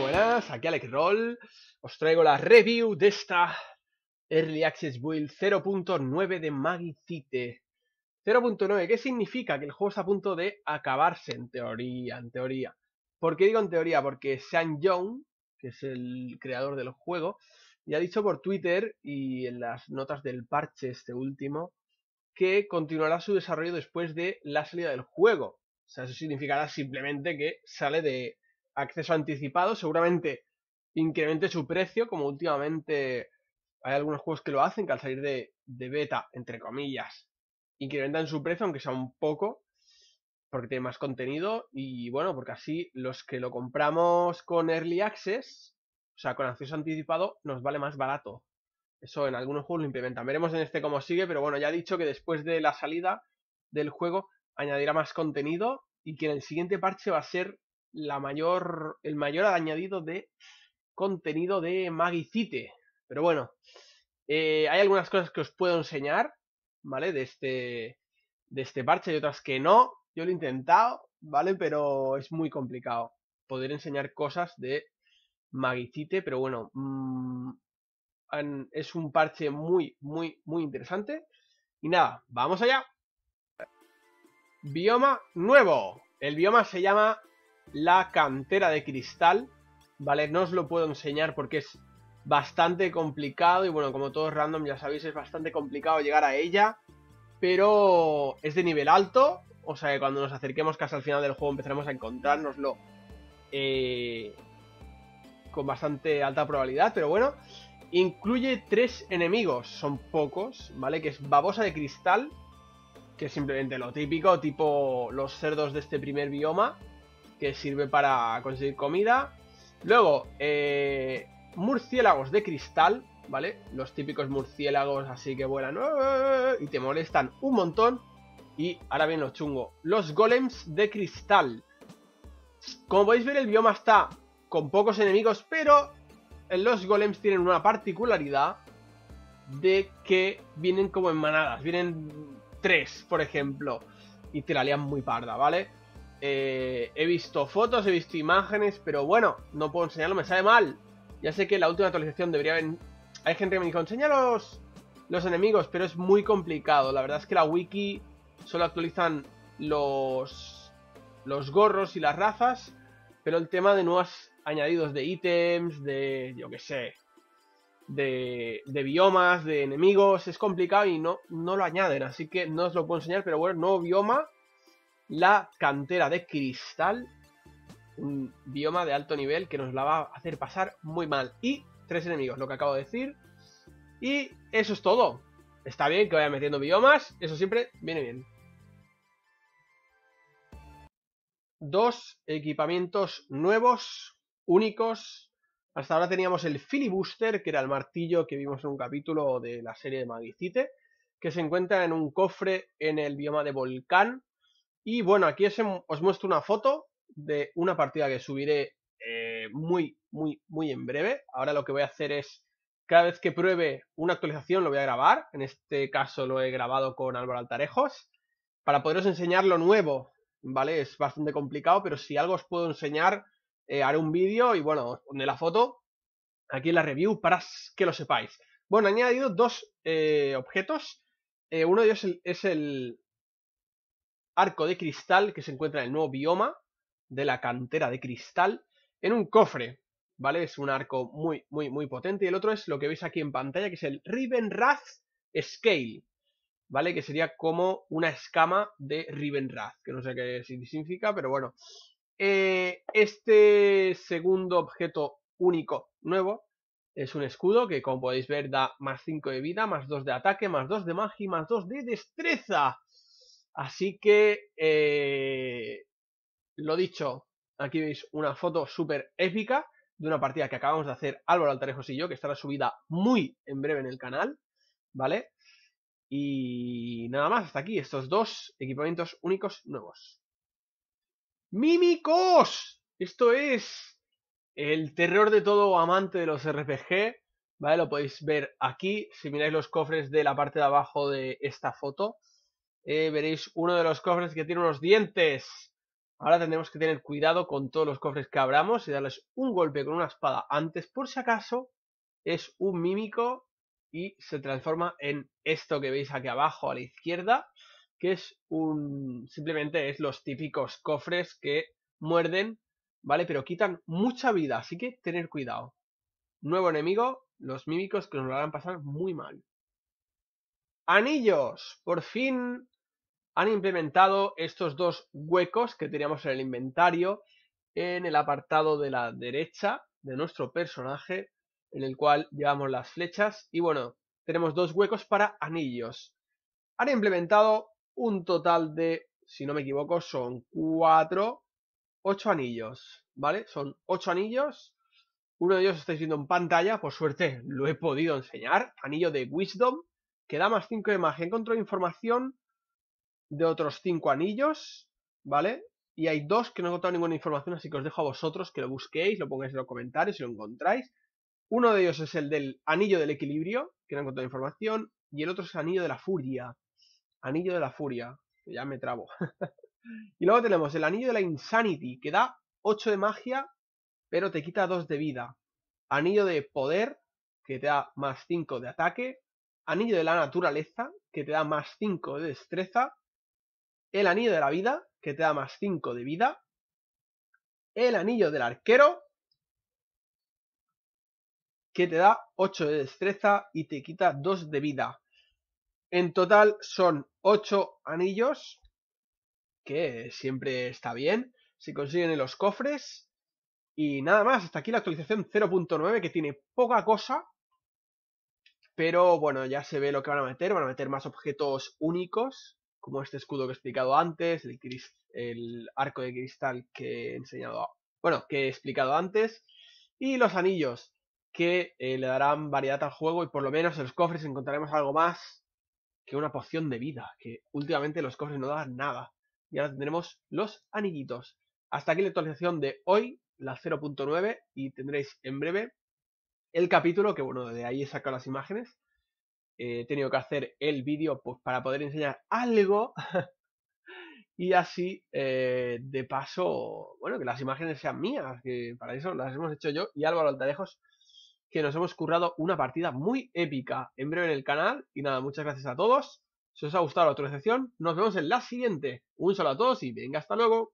buenas, aquí Alex Roll. Os traigo la review de esta Early Access Build 0.9 de Magicite. 0.9, ¿qué significa? Que el juego está a punto de acabarse, en teoría, en teoría. ¿Por qué digo en teoría? Porque Sean Young, que es el creador del juego, ya ha dicho por Twitter y en las notas del parche este último, que continuará su desarrollo después de la salida del juego. O sea, eso significará simplemente que sale de acceso anticipado, seguramente incremente su precio, como últimamente hay algunos juegos que lo hacen, que al salir de, beta, entre comillas, incrementan su precio, aunque sea un poco, porque tiene más contenido y bueno, porque así los que lo compramos con Early Access, o sea, con acceso anticipado, nos vale más barato. Eso en algunos juegos lo implementan. Veremos en este cómo sigue, pero bueno, ya he dicho que después de la salida del juego añadirá más contenido y que en el siguiente parche va a ser la mayor, el mayor añadido de contenido de Magicite. Pero bueno, eh, hay algunas cosas que os puedo enseñar, ¿vale? De este, de este parche y otras que no. Yo lo he intentado, ¿vale? Pero es muy complicado poder enseñar cosas de Magicite, pero bueno, mm, es un parche muy, muy, muy interesante. Y nada, vamos allá. Bioma nuevo. El bioma se llama la cantera de cristal, ¿vale? No os lo puedo enseñar porque es bastante complicado y bueno, como todos random ya sabéis, es bastante complicado llegar a ella, pero es de nivel alto, o sea que cuando nos acerquemos casi al final del juego empezaremos a encontrárnoslo eh, con bastante alta probabilidad, pero bueno, incluye tres enemigos, son pocos, ¿vale? Que es babosa de cristal, que es simplemente lo típico, tipo los cerdos de este primer bioma, que sirve para conseguir comida. Luego, eh, murciélagos de cristal, ¿vale? Los típicos murciélagos así que vuelan eh, eh, y te molestan un montón. Y ahora viene lo chungo, los golems de cristal. Como podéis ver, el bioma está con pocos enemigos, pero los golems tienen una particularidad de que vienen como en manadas. Vienen tres, por ejemplo, y te la lean muy parda, ¿vale? Eh, he visto fotos, he visto imágenes, pero bueno, no puedo enseñarlo, me sale mal. Ya sé que la última actualización debería haber... Hay gente que me dijo, enseña los, enemigos, pero es muy complicado. La verdad es que la wiki solo actualizan los, los gorros y las razas, pero el tema de nuevos añadidos de ítems, de, yo qué sé, de, de, biomas, de enemigos, es complicado y no, no lo añaden, así que no os lo puedo enseñar, pero bueno, nuevo bioma la cantera de cristal, un bioma de alto nivel que nos la va a hacer pasar muy mal. Y tres enemigos, lo que acabo de decir. Y eso es todo. Está bien que vaya metiendo biomas, eso siempre viene bien. Dos equipamientos nuevos, únicos. Hasta ahora teníamos el filibuster, que era el martillo que vimos en un capítulo de la serie de Magicite, que se encuentra en un cofre en el bioma de Volcán, y bueno, aquí os, muestro una foto de una partida que subiré eh, muy, muy, muy en breve. Ahora lo que voy a hacer es, cada vez que pruebe una actualización lo voy a grabar. En este caso lo he grabado con Álvaro Altarejos. Para poderos enseñar lo nuevo, ¿vale? Es bastante complicado, pero si algo os puedo enseñar, eh, haré un vídeo y bueno, os la foto aquí en la review para que lo sepáis. Bueno, he añadido dos eh, objetos. uno de ellos es el arco de cristal que se encuentra en el nuevo bioma de la cantera de cristal en un cofre, ¿vale? Es un arco muy, muy, muy potente. Y el otro es lo que veis aquí en pantalla, que es el Rivenrath Scale, ¿vale? Que sería como una escama de Rivenrath, que no sé qué significa, pero bueno. Eh, este segundo objeto único nuevo es un escudo que, como podéis ver, da más 5 de vida, más 2 de ataque, más 2 de magia y más 2 de destreza. Así que, eh, lo dicho, aquí veis una foto súper épica de una partida que acabamos de hacer Álvaro Altarejos y yo, que estará subida muy en breve en el canal, ¿vale? Y nada más, hasta aquí, estos dos equipamientos únicos nuevos. ¡Mímicos! Esto es el terror de todo amante de los RPG, ¿vale? Lo podéis ver aquí, si miráis los cofres de la parte de abajo de esta foto, eh, veréis uno de los cofres que tiene unos dientes. Ahora tendremos que tener cuidado con todos los cofres que abramos y darles un golpe con una espada antes por si acaso. Es un mímico y se transforma en esto que veis aquí abajo a la izquierda, que es un... simplemente es los típicos cofres que muerden, ¿vale? Pero quitan mucha vida, así que tener cuidado. Nuevo enemigo, los mímicos que nos lo harán pasar muy mal. Anillos, por fin han implementado estos dos huecos que teníamos en el inventario en el apartado de la derecha de nuestro personaje en el cual llevamos las flechas y bueno, tenemos dos huecos para anillos. Han implementado un total de, si no me equivoco, son cuatro, ocho anillos, ¿vale? Son ocho anillos, uno de ellos estáis viendo en pantalla, por suerte lo he podido enseñar, anillo de Wisdom, que da más 5 de magia, encontró información de otros cinco anillos, ¿vale? Y hay dos que no he encontrado ninguna información, así que os dejo a vosotros que lo busquéis, lo pongáis en los comentarios si lo encontráis. Uno de ellos es el del anillo del equilibrio, que no he encontrado información, y el otro es el anillo de la furia. Anillo de la furia, que ya me trabo. y luego tenemos el anillo de la insanity, que da 8 de magia, pero te quita 2 de vida. Anillo de poder, que te da más 5 de ataque. Anillo de la naturaleza, que te da más 5 de destreza el anillo de la vida, que te da más 5 de vida, el anillo del arquero, que te da 8 de destreza y te quita 2 de vida. En total son 8 anillos, que siempre está bien, se consiguen en los cofres. Y nada más, hasta aquí la actualización 0.9 que tiene poca cosa, pero bueno, ya se ve lo que van a meter, van a meter más objetos únicos como este escudo que he explicado antes, el, el arco de cristal que he enseñado, bueno, que he explicado antes, y los anillos, que eh, le darán variedad al juego y por lo menos en los cofres encontraremos algo más que una poción de vida, que últimamente los cofres no dan nada. Y ahora tendremos los anillitos. Hasta aquí la actualización de hoy, la 0.9, y tendréis en breve el capítulo, que bueno, de ahí he sacado las imágenes, he tenido que hacer el vídeo pues, para poder enseñar algo y así eh, de paso, bueno, que las imágenes sean mías, que para eso las hemos hecho yo y Álvaro Altarejos, que nos hemos currado una partida muy épica en breve en el canal y nada, muchas gracias a todos, si os ha gustado la excepción, nos vemos en la siguiente, un saludo a todos y venga, hasta luego.